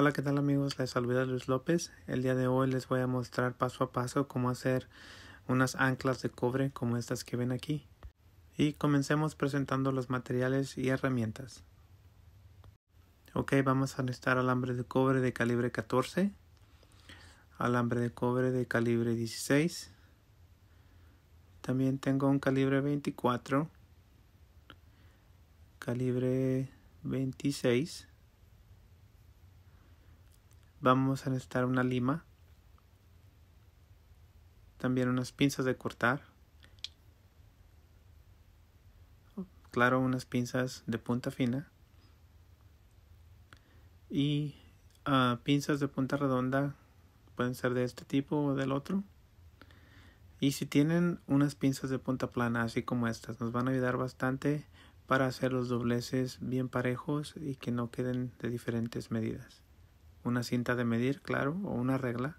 Hola, ¿qué tal amigos? Les saluda Luis López. El día de hoy les voy a mostrar paso a paso cómo hacer unas anclas de cobre como estas que ven aquí. Y comencemos presentando los materiales y herramientas. Ok, vamos a necesitar alambre de cobre de calibre 14, alambre de cobre de calibre 16, también tengo un calibre 24, calibre 26, vamos a necesitar una lima, también unas pinzas de cortar, claro, unas pinzas de punta fina y ah, pinzas de punta redonda pueden ser de este tipo o del otro. Y si tienen unas pinzas de punta plana, así como estas, nos van a ayudar bastante para hacer los dobleces bien parejos y que no queden de diferentes medidas una cinta de medir, claro, o una regla.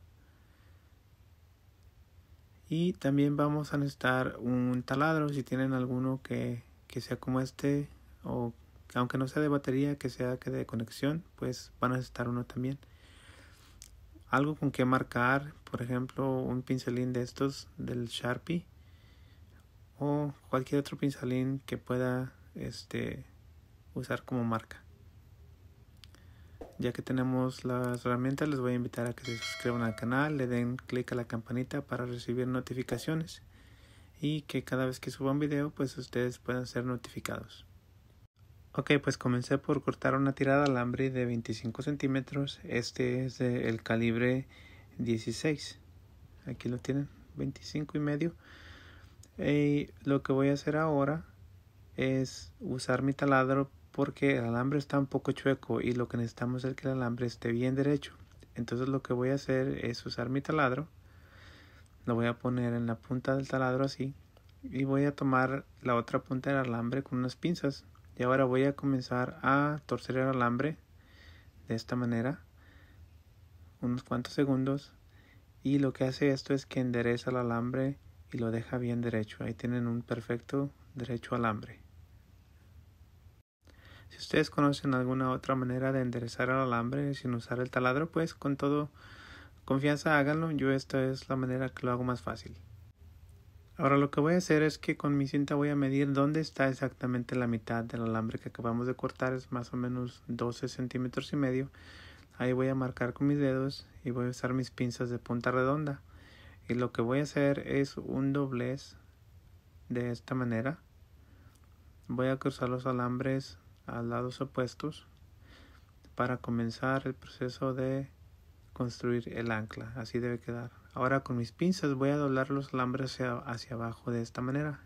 Y también vamos a necesitar un taladro, si tienen alguno que, que sea como este, o aunque no sea de batería, que sea que de conexión, pues van a necesitar uno también. Algo con que marcar, por ejemplo, un pincelín de estos, del Sharpie, o cualquier otro pincelín que pueda este, usar como marca. Ya que tenemos las herramientas, les voy a invitar a que se suscriban al canal, le den clic a la campanita para recibir notificaciones y que cada vez que suba un video, pues ustedes puedan ser notificados. Ok, pues comencé por cortar una tirada alambre de 25 centímetros. Este es el calibre 16. Aquí lo tienen, 25 y medio. Y eh, lo que voy a hacer ahora es usar mi taladro porque el alambre está un poco chueco y lo que necesitamos es que el alambre esté bien derecho. Entonces lo que voy a hacer es usar mi taladro, lo voy a poner en la punta del taladro así y voy a tomar la otra punta del alambre con unas pinzas. Y ahora voy a comenzar a torcer el alambre de esta manera, unos cuantos segundos. Y lo que hace esto es que endereza el alambre y lo deja bien derecho. Ahí tienen un perfecto derecho alambre. Si ustedes conocen alguna otra manera de enderezar el alambre sin usar el taladro, pues con todo confianza háganlo. Yo esta es la manera que lo hago más fácil. Ahora lo que voy a hacer es que con mi cinta voy a medir dónde está exactamente la mitad del alambre que acabamos de cortar, es más o menos 12 centímetros y medio. Ahí voy a marcar con mis dedos y voy a usar mis pinzas de punta redonda. Y lo que voy a hacer es un doblez de esta manera. Voy a cruzar los alambres lados opuestos para comenzar el proceso de construir el ancla. Así debe quedar. Ahora con mis pinzas voy a doblar los alambres hacia, abajo de esta manera.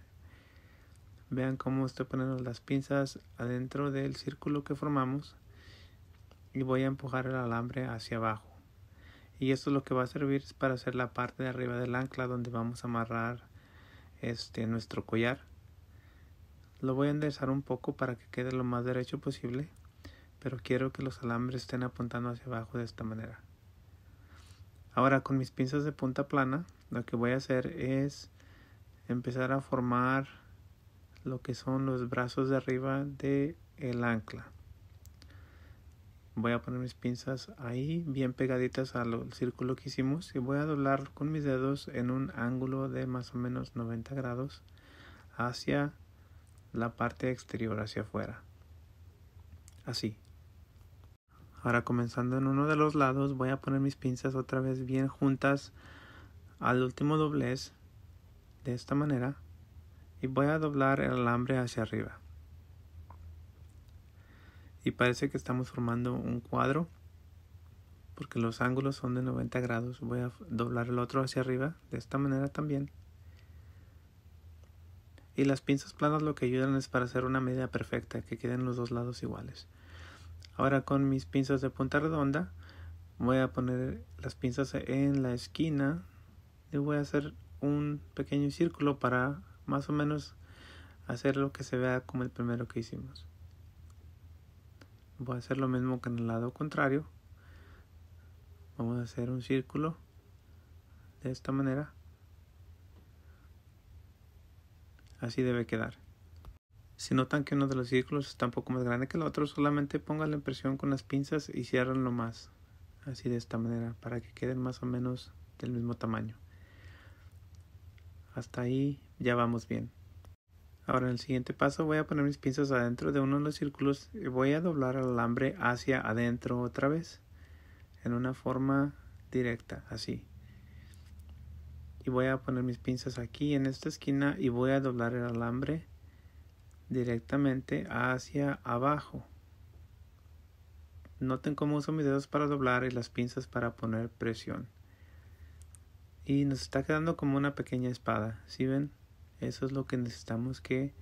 Vean cómo estoy poniendo las pinzas adentro del círculo que formamos y voy a empujar el alambre hacia abajo. Y esto es lo que va a servir para hacer la parte de arriba del ancla donde vamos a amarrar este nuestro collar. Lo voy a enderezar un poco para que quede lo más derecho posible, pero quiero que los alambres estén apuntando hacia abajo de esta manera. Ahora con mis pinzas de punta plana, lo que voy a hacer es empezar a formar lo que son los brazos de arriba de el ancla. Voy a poner mis pinzas ahí bien pegaditas al círculo que hicimos y voy a doblar con mis dedos en un ángulo de más o menos 90 grados hacia la parte exterior hacia afuera. Así. Ahora comenzando en uno de los lados voy a poner mis pinzas otra vez bien juntas al último doblez de esta manera y voy a doblar el alambre hacia arriba. Y parece que estamos formando un cuadro porque los ángulos son de 90 grados. Voy a doblar el otro hacia arriba de esta manera también y las pinzas planas lo que ayudan es para hacer una medida perfecta que queden los dos lados iguales. Ahora con mis pinzas de punta redonda voy a poner las pinzas en la esquina y voy a hacer un pequeño círculo para más o menos hacer lo que se vea como el primero que hicimos. Voy a hacer lo mismo que en el lado contrario. Vamos a hacer un círculo de esta manera. así debe quedar. Si notan que uno de los círculos está un poco más grande que el otro, solamente pongan la impresión con las pinzas y lo más, así de esta manera, para que queden más o menos del mismo tamaño. Hasta ahí ya vamos bien. Ahora en el siguiente paso voy a poner mis pinzas adentro de uno de los círculos y voy a doblar el alambre hacia adentro otra vez, en una forma directa, así y voy a poner mis pinzas aquí en esta esquina y voy a doblar el alambre directamente hacia abajo. Noten cómo uso mis dedos para doblar y las pinzas para poner presión. Y nos está quedando como una pequeña espada. Si ven? Eso es lo que necesitamos que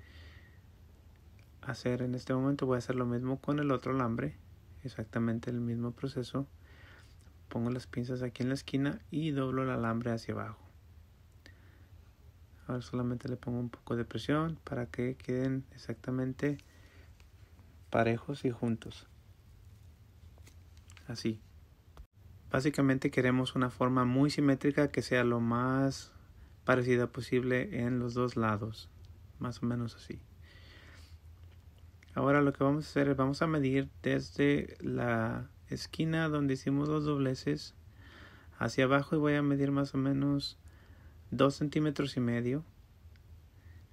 hacer en este momento. Voy a hacer lo mismo con el otro alambre. Exactamente el mismo proceso. Pongo las pinzas aquí en la esquina y doblo el alambre hacia abajo. Ah, solamente le pongo un poco de presión para que queden exactamente parejos y juntos. Así. Básicamente queremos una forma muy simétrica que sea lo más parecida posible en los dos lados. Más o menos así. Ahora lo que vamos a hacer es vamos a medir desde la esquina donde hicimos los dobleces hacia abajo y voy a medir más o menos 2 centímetros y medio.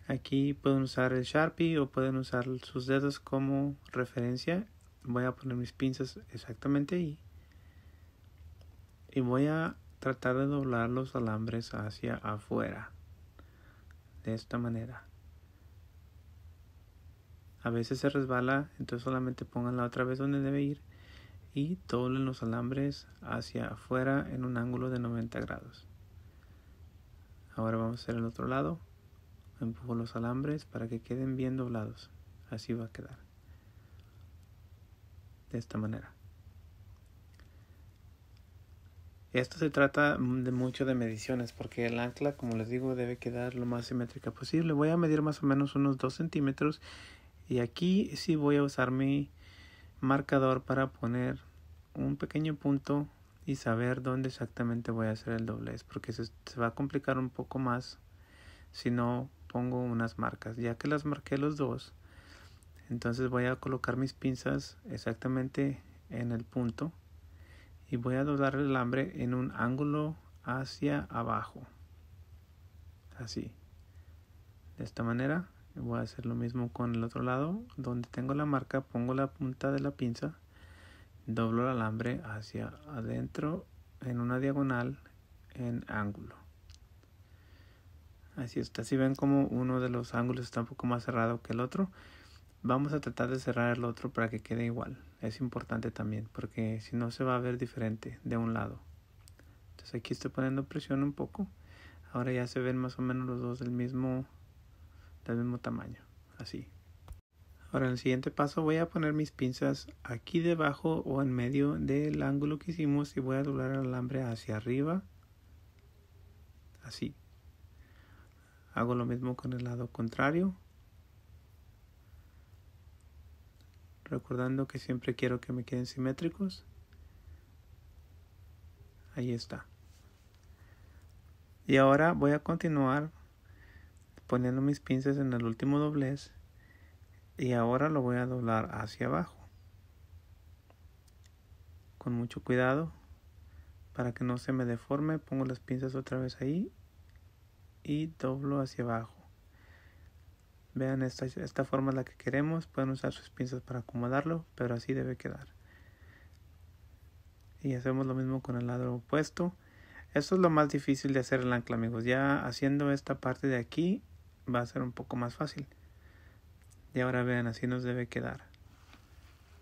Aquí pueden usar el Sharpie o pueden usar sus dedos como referencia. Voy a poner mis pinzas exactamente ahí. Y voy a tratar de doblar los alambres hacia afuera. De esta manera. A veces se resbala, entonces solamente la otra vez donde debe ir y doblen los alambres hacia afuera en un ángulo de 90 grados. Ahora vamos a hacer el otro lado. Empujo los alambres para que queden bien doblados. Así va a quedar. De esta manera. Esto se trata de mucho de mediciones porque el ancla, como les digo, debe quedar lo más simétrica posible. Voy a medir más o menos unos 2 centímetros y aquí sí voy a usar mi marcador para poner un pequeño punto y saber dónde exactamente voy a hacer el doblez, porque se, se va a complicar un poco más si no pongo unas marcas. Ya que las marqué los dos, entonces voy a colocar mis pinzas exactamente en el punto y voy a doblar el alambre en un ángulo hacia abajo. Así. De esta manera voy a hacer lo mismo con el otro lado. Donde tengo la marca pongo la punta de la pinza doblo el alambre hacia adentro en una diagonal en ángulo. Así está, si ven como uno de los ángulos está un poco más cerrado que el otro, vamos a tratar de cerrar el otro para que quede igual. Es importante también porque si no se va a ver diferente de un lado. Entonces aquí estoy poniendo presión un poco. Ahora ya se ven más o menos los dos del mismo, del mismo tamaño. Así. Ahora en el siguiente paso voy a poner mis pinzas aquí debajo o en medio del ángulo que hicimos y voy a doblar el alambre hacia arriba. Así. Hago lo mismo con el lado contrario. Recordando que siempre quiero que me queden simétricos. Ahí está. Y ahora voy a continuar poniendo mis pinzas en el último doblez y ahora lo voy a doblar hacia abajo. Con mucho cuidado. Para que no se me deforme. Pongo las pinzas otra vez ahí. Y doblo hacia abajo. Vean, esta, esta forma es la que queremos. Pueden usar sus pinzas para acomodarlo. Pero así debe quedar. Y hacemos lo mismo con el lado opuesto. Esto es lo más difícil de hacer el ancla amigos. Ya haciendo esta parte de aquí va a ser un poco más fácil. Y ahora vean, así nos debe quedar.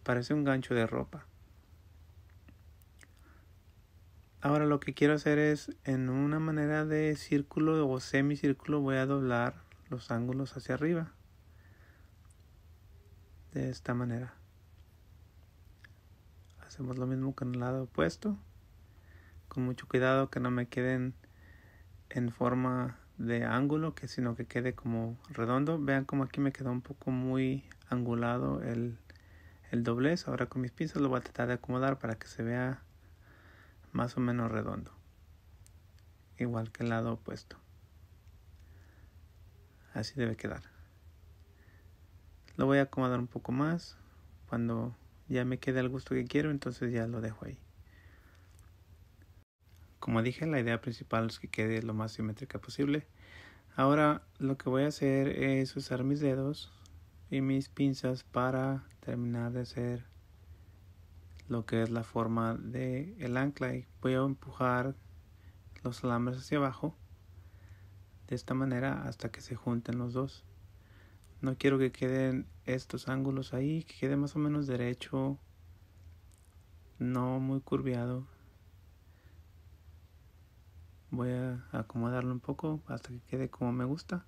Parece un gancho de ropa. Ahora lo que quiero hacer es, en una manera de círculo o semicírculo, voy a doblar los ángulos hacia arriba. De esta manera. Hacemos lo mismo con el lado opuesto. Con mucho cuidado que no me queden en forma de ángulo, que sino que quede como redondo. Vean como aquí me quedó un poco muy angulado el, el doblez. Ahora con mis pinzas lo voy a tratar de acomodar para que se vea más o menos redondo. Igual que el lado opuesto. Así debe quedar. Lo voy a acomodar un poco más. Cuando ya me quede el gusto que quiero, entonces ya lo dejo ahí. Como dije, la idea principal es que quede lo más simétrica posible. Ahora lo que voy a hacer es usar mis dedos y mis pinzas para terminar de hacer lo que es la forma de el ancla y voy a empujar los alambres hacia abajo de esta manera hasta que se junten los dos no quiero que queden estos ángulos ahí que quede más o menos derecho no muy curviado voy a acomodarlo un poco hasta que quede como me gusta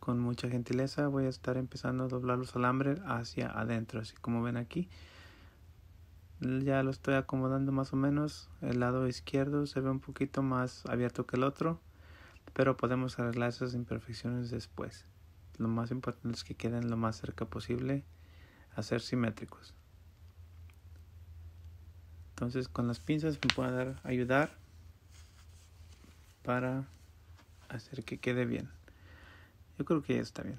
con mucha gentileza voy a estar empezando a doblar los alambres hacia adentro así como ven aquí ya lo estoy acomodando más o menos el lado izquierdo se ve un poquito más abierto que el otro pero podemos arreglar esas imperfecciones después lo más importante es que queden lo más cerca posible a ser simétricos entonces con las pinzas me pueden dar, ayudar para hacer que quede bien yo creo que ya está bien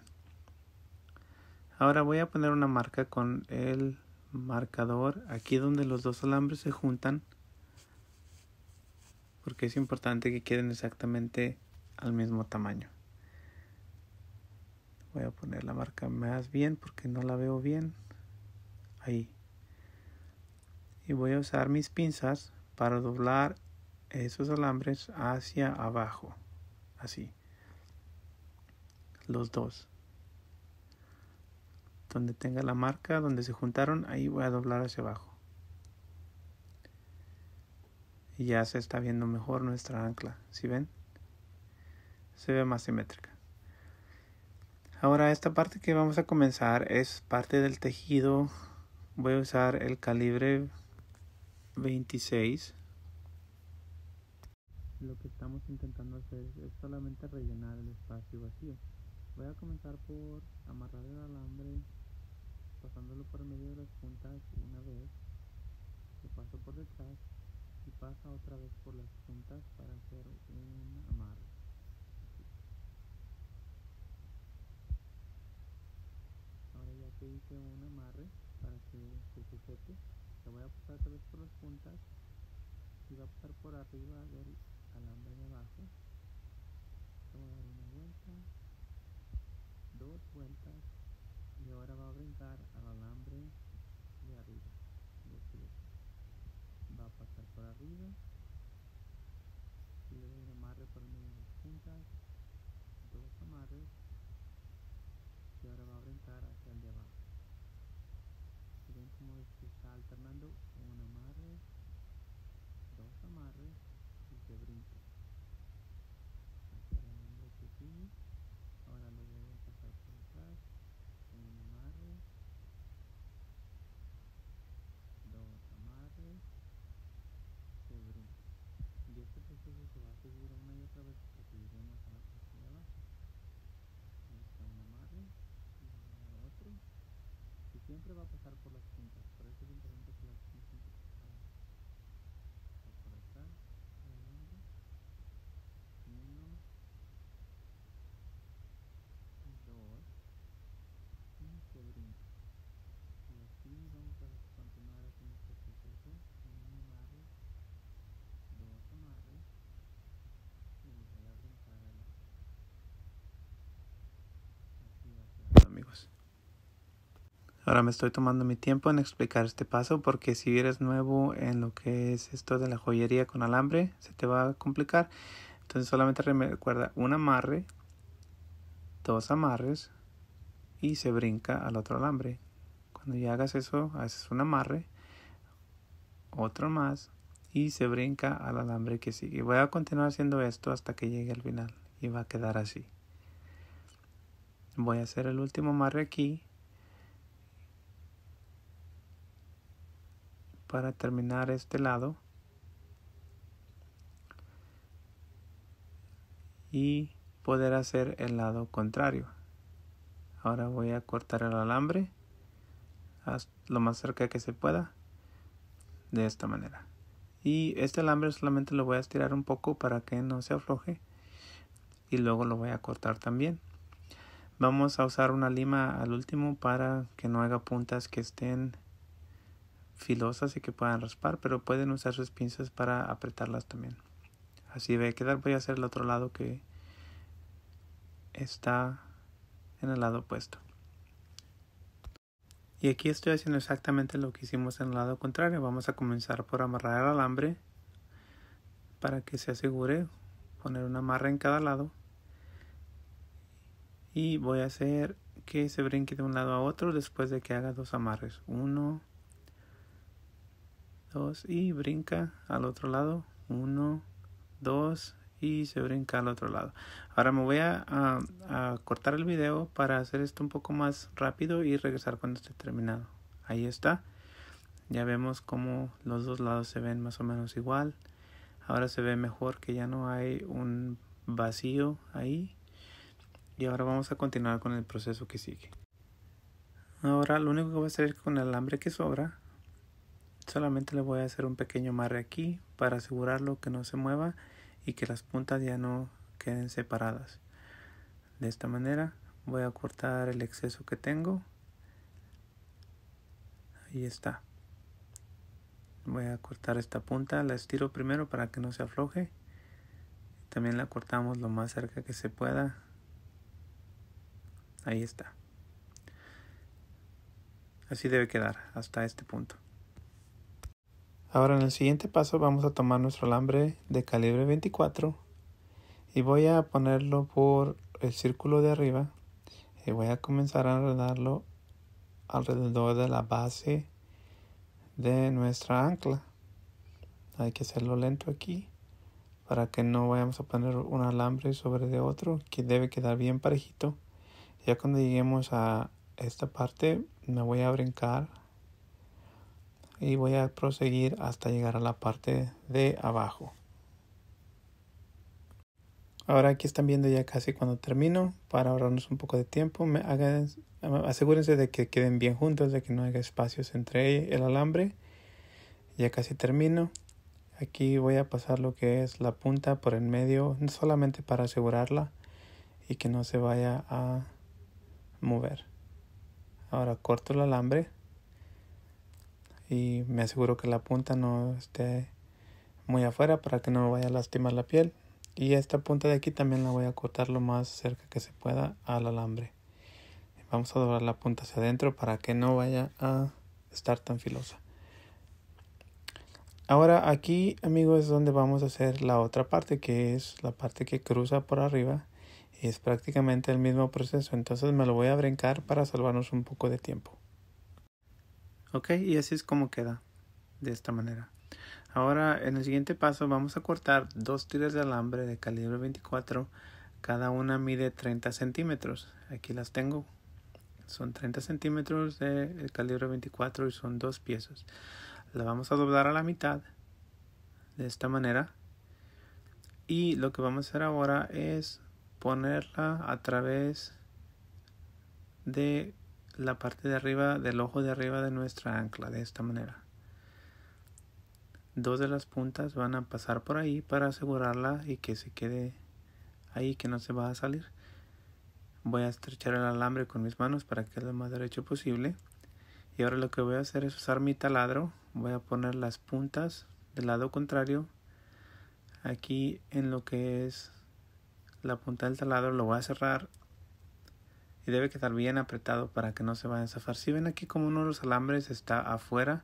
ahora voy a poner una marca con el marcador aquí donde los dos alambres se juntan porque es importante que queden exactamente al mismo tamaño voy a poner la marca más bien porque no la veo bien ahí y voy a usar mis pinzas para doblar esos alambres hacia abajo así los dos donde tenga la marca donde se juntaron ahí voy a doblar hacia abajo y ya se está viendo mejor nuestra ancla si ven se ve más simétrica ahora esta parte que vamos a comenzar es parte del tejido voy a usar el calibre 26. Lo que estamos intentando hacer es solamente rellenar el espacio vacío. Voy a comenzar por amarrar el alambre pasándolo por medio de las puntas una vez, lo paso por detrás y pasa otra vez por las puntas para hacer un amarre. Ahora ya que hice un amarre para que se sujete, voy a pasar otra vez por las puntas y va a pasar por arriba del alambre de abajo voy a dar una vuelta dos vueltas y ahora va a brincar al alambre de arriba de va a pasar por arriba y le doy a amarre por medio de las puntas dos amarres siempre va a pasar por las pintas, por eso es importante que las Ahora me estoy tomando mi tiempo en explicar este paso porque si eres nuevo en lo que es esto de la joyería con alambre, se te va a complicar. Entonces solamente recuerda un amarre, dos amarres y se brinca al otro alambre. Cuando ya hagas eso, haces un amarre, otro más y se brinca al alambre que sigue. Voy a continuar haciendo esto hasta que llegue al final y va a quedar así. Voy a hacer el último amarre aquí para terminar este lado y poder hacer el lado contrario ahora voy a cortar el alambre lo más cerca que se pueda de esta manera y este alambre solamente lo voy a estirar un poco para que no se afloje y luego lo voy a cortar también vamos a usar una lima al último para que no haga puntas que estén filosas y que puedan raspar, pero pueden usar sus pinzas para apretarlas también. Así debe quedar. Voy a hacer el otro lado que está en el lado opuesto. Y aquí estoy haciendo exactamente lo que hicimos en el lado contrario. Vamos a comenzar por amarrar el alambre para que se asegure poner una amarra en cada lado. Y voy a hacer que se brinque de un lado a otro después de que haga dos amarres. Uno, y brinca al otro lado. uno, dos y se brinca al otro lado. Ahora me voy a, cortar el video para hacer esto un poco más rápido y regresar cuando esté terminado. Ahí está. Ya vemos cómo los dos lados se ven más o menos igual. Ahora se ve mejor que ya no hay un vacío ahí. Y ahora vamos a continuar con el proceso que sigue. Ahora lo único que va a hacer con el alambre que sobra Solamente le voy a hacer un pequeño amarre aquí para asegurarlo que no se mueva y que las puntas ya no queden separadas. De esta manera voy a cortar el exceso que tengo. Ahí está. Voy a cortar esta punta, la estiro primero para que no se afloje. También la cortamos lo más cerca que se pueda. Ahí está. Así debe quedar hasta este punto. Ahora en el siguiente paso vamos a tomar nuestro alambre de calibre 24 y voy a ponerlo por el círculo de arriba y voy a comenzar a enredarlo alrededor de la base de nuestra ancla. Hay que hacerlo lento aquí para que no vayamos a poner un alambre sobre de otro que debe quedar bien parejito. Ya cuando lleguemos a esta parte me voy a brincar y voy a proseguir hasta llegar a la parte de abajo ahora aquí están viendo ya casi cuando termino para ahorrarnos un poco de tiempo me asegúrense de que queden bien juntos de que no haya espacios entre el alambre ya casi termino aquí voy a pasar lo que es la punta por el medio solamente para asegurarla y que no se vaya a mover ahora corto el alambre y me aseguro que la punta no esté muy afuera para que no vaya a lastimar la piel y esta punta de aquí también la voy a cortar lo más cerca que se pueda al alambre vamos a doblar la punta hacia adentro para que no vaya a estar tan filosa ahora aquí amigos es donde vamos a hacer la otra parte que es la parte que cruza por arriba es prácticamente el mismo proceso entonces me lo voy a brincar para salvarnos un poco de tiempo Ok, y así es como queda de esta manera. Ahora, en el siguiente paso vamos a cortar dos tiras de alambre de calibre 24. Cada una mide 30 centímetros. Aquí las tengo. Son 30 centímetros de calibre 24 y son dos piezas. La vamos a doblar a la mitad. De esta manera. Y lo que vamos a hacer ahora es ponerla a través de la parte de arriba del ojo de arriba de nuestra ancla de esta manera. Dos de las puntas van a pasar por ahí para asegurarla y que se quede ahí, que no se va a salir. Voy a estrechar el alambre con mis manos para que es lo más derecho posible. Y ahora lo que voy a hacer es usar mi taladro. Voy a poner las puntas del lado contrario aquí en lo que es la punta del taladro. Lo voy a cerrar y debe quedar bien apretado para que no se vaya a zafar. Si ven aquí como uno de los alambres está afuera,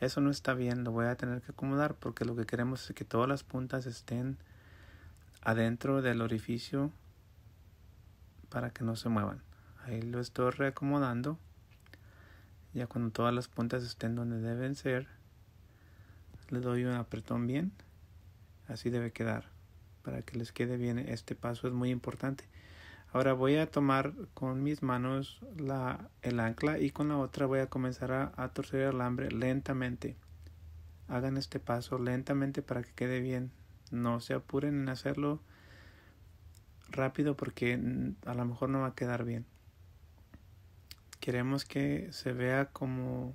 eso no está bien, lo voy a tener que acomodar porque lo que queremos es que todas las puntas estén adentro del orificio para que no se muevan. Ahí lo estoy reacomodando. Ya cuando todas las puntas estén donde deben ser, le doy un apretón bien. Así debe quedar para que les quede bien. Este paso es muy importante. Ahora voy a tomar con mis manos la, el ancla y con la otra voy a comenzar a, a, torcer el alambre lentamente. Hagan este paso lentamente para que quede bien. No se apuren en hacerlo rápido porque a lo mejor no va a quedar bien. Queremos que se vea como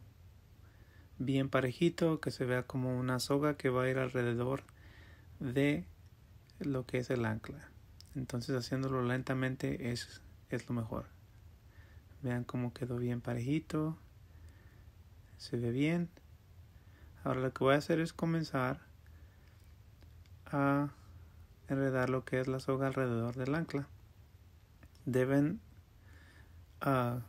bien parejito, que se vea como una soga que va a ir alrededor de lo que es el ancla. Entonces haciéndolo lentamente es, es lo mejor. Vean cómo quedó bien parejito. Se ve bien. Ahora lo que voy a hacer es comenzar a enredar lo que es la soga alrededor del ancla. Deben, ah,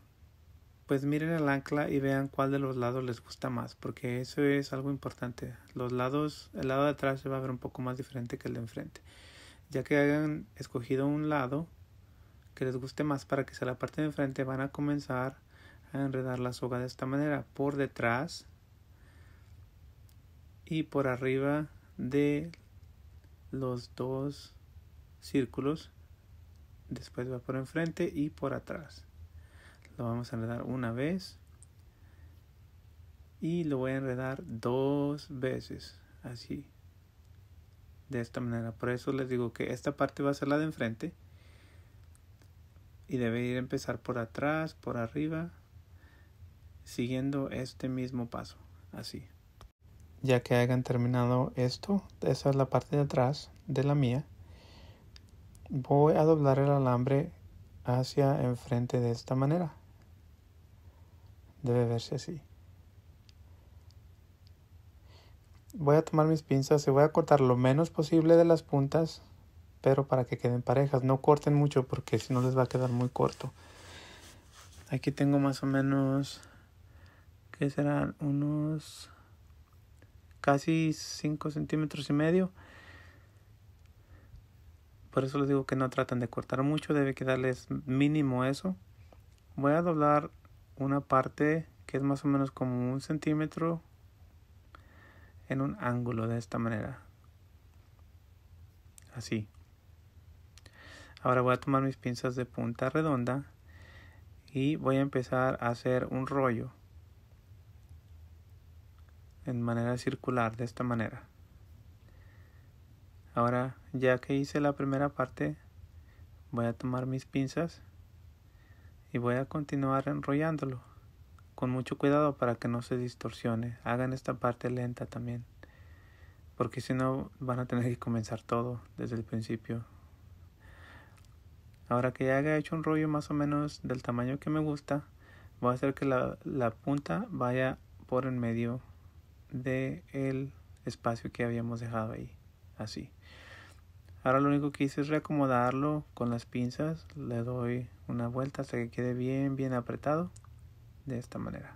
pues miren el ancla y vean cuál de los lados les gusta más, porque eso es algo importante. Los lados, el lado de atrás se va a ver un poco más diferente que el de enfrente ya que hayan escogido un lado que les guste más para que sea la parte de enfrente, van a comenzar a enredar la soga de esta manera, por detrás y por arriba de los dos círculos, después va por enfrente y por atrás. Lo vamos a enredar una vez y lo voy a enredar dos veces, así de esta manera. Por eso les digo que esta parte va a ser la de enfrente. Y debe ir a empezar por atrás, por arriba, siguiendo este mismo paso, así. Ya que hayan terminado esto, esa es la parte de atrás de la mía, voy a doblar el alambre hacia enfrente de esta manera. Debe verse así. voy a tomar mis pinzas y voy a cortar lo menos posible de las puntas, pero para que queden parejas. No corten mucho porque si no les va a quedar muy corto. Aquí tengo más o menos, que serán unos casi 5 centímetros y medio. Por eso les digo que no traten de cortar mucho, debe quedarles mínimo eso. Voy a doblar una parte que es más o menos como un centímetro en un ángulo de esta manera. Así. Ahora voy a tomar mis pinzas de punta redonda y voy a empezar a hacer un rollo en manera circular de esta manera. Ahora ya que hice la primera parte voy a tomar mis pinzas y voy a continuar enrollándolo con mucho cuidado para que no se distorsione. Hagan esta parte lenta también, porque si no van a tener que comenzar todo desde el principio. Ahora que ya haya hecho un rollo más o menos del tamaño que me gusta, voy a hacer que la, punta vaya por en medio del espacio que habíamos dejado ahí, así. Ahora lo único que hice es reacomodarlo con las pinzas, le doy una vuelta hasta que quede bien, bien apretado de esta manera.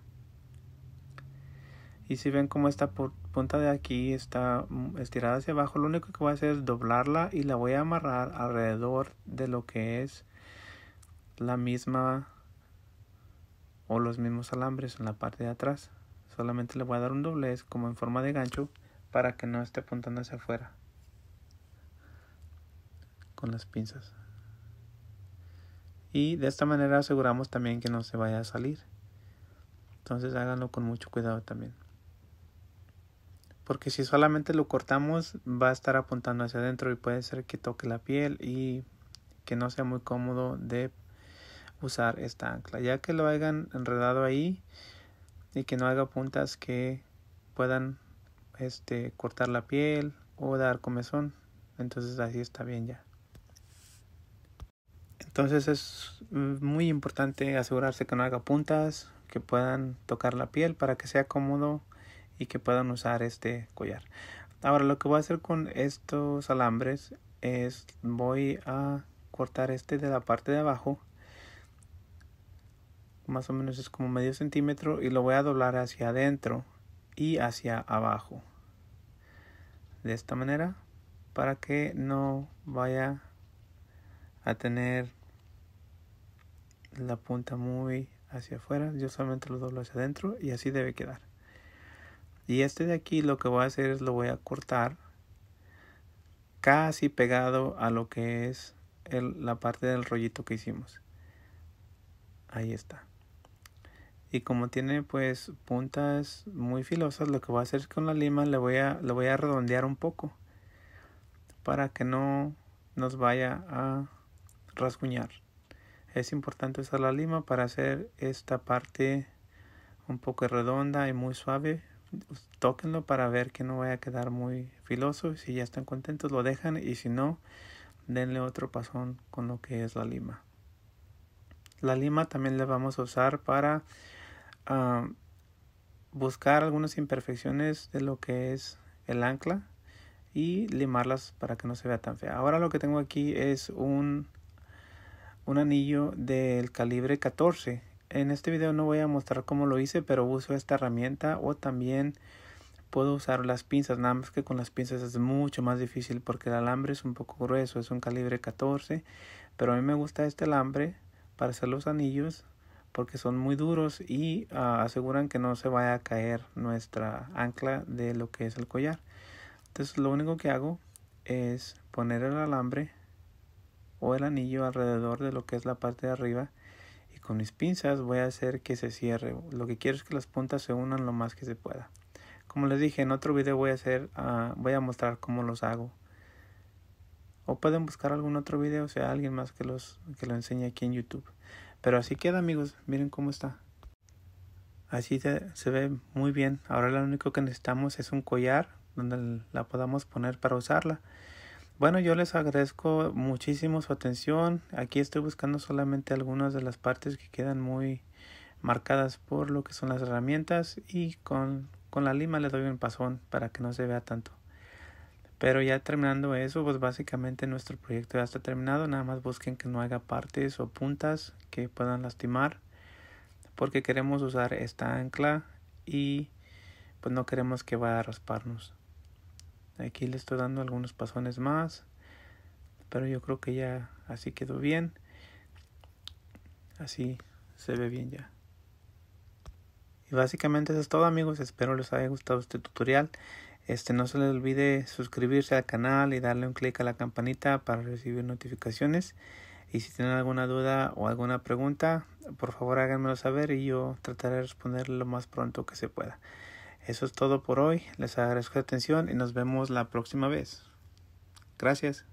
Y si ven como esta punta de aquí está mm, estirada hacia abajo, lo único que voy a hacer es doblarla y la voy a amarrar alrededor de lo que es la misma o los mismos alambres en la parte de atrás. Solamente le voy a dar un doblez como en forma de gancho para que no esté apuntando hacia afuera con las pinzas. Y de esta manera aseguramos también que no se vaya a salir. Entonces háganlo con mucho cuidado también. Porque si solamente lo cortamos va a estar apuntando hacia adentro y puede ser que toque la piel y que no sea muy cómodo de usar esta ancla. Ya que lo hagan enredado ahí y que no haga puntas que puedan este, cortar la piel o dar comezón. Entonces así está bien ya. Entonces es mm, muy importante asegurarse que no haga puntas, que puedan tocar la piel para que sea cómodo y que puedan usar este collar. Ahora lo que voy a hacer con estos alambres es voy a cortar este de la parte de abajo. Más o menos es como medio centímetro y lo voy a doblar hacia adentro y hacia abajo. De esta manera para que no vaya a tener la punta muy hacia afuera, yo solamente lo doblo hacia adentro y así debe quedar. Y este de aquí lo que voy a hacer es lo voy a cortar casi pegado a lo que es la parte del rollito que hicimos. Ahí está. Y como tiene pues puntas muy filosas, lo que voy a hacer es con la lima le voy a, le voy a redondear un poco para que no nos vaya a rasguñar. Es importante usar la lima para hacer esta parte un poco redonda y muy suave. Tóquenlo para ver que no vaya a quedar muy filoso. Si ya están contentos lo dejan y si no, denle otro pasón con lo que es la lima. La lima también la vamos a usar para ah, buscar algunas imperfecciones de lo que es el ancla y limarlas para que no se vea tan fea. Ahora lo que tengo aquí es un un anillo del calibre 14. En este video no voy a mostrar cómo lo hice, pero uso esta herramienta o también puedo usar las pinzas, nada más que con las pinzas es mucho más difícil porque el alambre es un poco grueso, es un calibre 14, pero a mí me gusta este alambre para hacer los anillos porque son muy duros y ah, aseguran que no se vaya a caer nuestra ancla de lo que es el collar. Entonces lo único que hago es poner el alambre o el anillo alrededor de lo que es la parte de arriba y con mis pinzas voy a hacer que se cierre. Lo que quiero es que las puntas se unan lo más que se pueda. Como les dije en otro vídeo voy a hacer, ah, voy a mostrar cómo los hago. O pueden buscar algún otro vídeo o sea, alguien más que los que lo enseñe aquí en YouTube. Pero así queda amigos, miren cómo está. Así se ve muy bien. Ahora lo único que necesitamos es un collar donde la podamos poner para usarla. Bueno, yo les agradezco muchísimo su atención. Aquí estoy buscando solamente algunas de las partes que quedan muy marcadas por lo que son las herramientas y con, la lima le doy un pasón para que no se vea tanto. Pero ya terminando eso, pues básicamente nuestro proyecto ya está terminado. Nada más busquen que no haga partes o puntas que puedan lastimar. Porque queremos usar esta ancla y pues no queremos que vaya a rasparnos aquí le estoy dando algunos pasones más pero yo creo que ya así quedó bien así se ve bien ya y básicamente eso es todo amigos espero les haya gustado este tutorial este no se les olvide suscribirse al canal y darle un clic a la campanita para recibir notificaciones y si tienen alguna duda o alguna pregunta por favor háganmelo saber y yo trataré de responder lo más pronto que se pueda eso es todo por hoy. Les agradezco la atención y nos vemos la próxima vez. Gracias.